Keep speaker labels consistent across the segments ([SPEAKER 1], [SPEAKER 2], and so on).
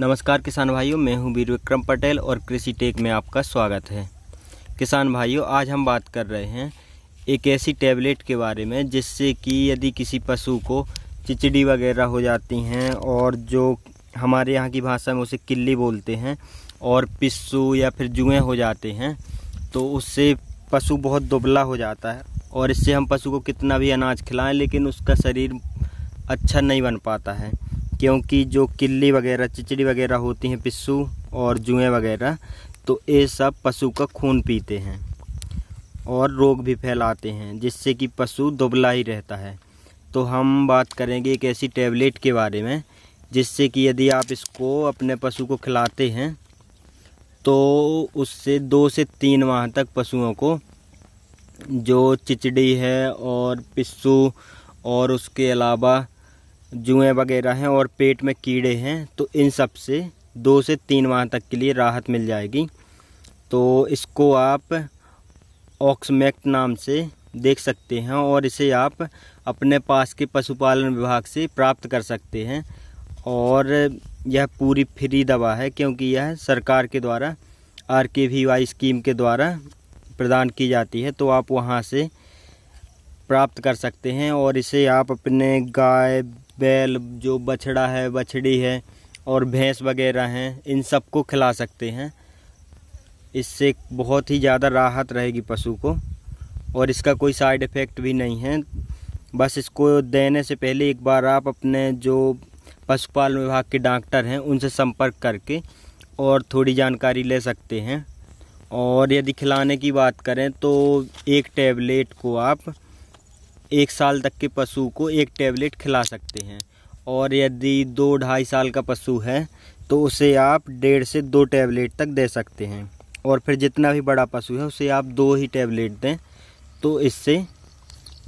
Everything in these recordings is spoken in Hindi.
[SPEAKER 1] नमस्कार किसान भाइयों मैं हूं वीर विक्रम पटेल और कृषि टेक में आपका स्वागत है किसान भाइयों आज हम बात कर रहे हैं एक ऐसी टैबलेट के बारे में जिससे कि यदि किसी पशु को चिचड़ी वगैरह हो जाती हैं और जो हमारे यहाँ की भाषा में उसे किल्ली बोलते हैं और पिस्सू या फिर जुएँ हो जाते हैं तो उससे पशु बहुत दुबला हो जाता है और इससे हम पशु को कितना भी अनाज खिलाएं लेकिन उसका शरीर अच्छा नहीं बन पाता है क्योंकि जो किल्ली वगैरह चिचड़ी वगैरह होती हैं पिस्सू और जुएँ वगैरह तो ये सब पशु का खून पीते हैं और रोग भी फैलाते हैं जिससे कि पशु दुबला ही रहता है तो हम बात करेंगे एक ऐसी टैबलेट के बारे में जिससे कि यदि आप इसको अपने पशु को खिलाते हैं तो उससे दो से तीन माह तक पशुओं को जो चिचड़ी है और पिस्सू और उसके अलावा जुएँ वगैरह हैं और पेट में कीड़े हैं तो इन सब से दो से तीन माह तक के लिए राहत मिल जाएगी तो इसको आप ऑक्समैक्ट नाम से देख सकते हैं और इसे आप अपने पास के पशुपालन विभाग से प्राप्त कर सकते हैं और यह पूरी फ्री दवा है क्योंकि यह सरकार के द्वारा आर के वी वाई स्कीम के द्वारा प्रदान की जाती है तो आप वहाँ से प्राप्त कर सकते हैं और इसे आप अपने गाय बैल जो बछड़ा है बछड़ी है और भैंस वगैरह हैं इन सबको खिला सकते हैं इससे बहुत ही ज़्यादा राहत रहेगी पशु को और इसका कोई साइड इफ़ेक्ट भी नहीं है बस इसको देने से पहले एक बार आप अपने जो पशुपालन विभाग के डॉक्टर हैं उनसे संपर्क करके और थोड़ी जानकारी ले सकते हैं और यदि खिलाने की बात करें तो एक टैबलेट को आप एक साल तक के पशु को एक टैबलेट खिला सकते हैं और यदि दो ढाई साल का पशु है तो उसे आप डेढ़ से दो टैबलेट तक दे सकते हैं और फिर जितना भी बड़ा पशु है उसे आप दो ही टैबलेट दें तो इससे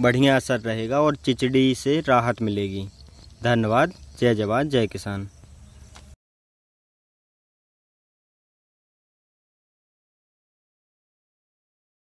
[SPEAKER 1] बढ़िया असर रहेगा और चिचड़ी से राहत मिलेगी धन्यवाद जय जवान जय किसान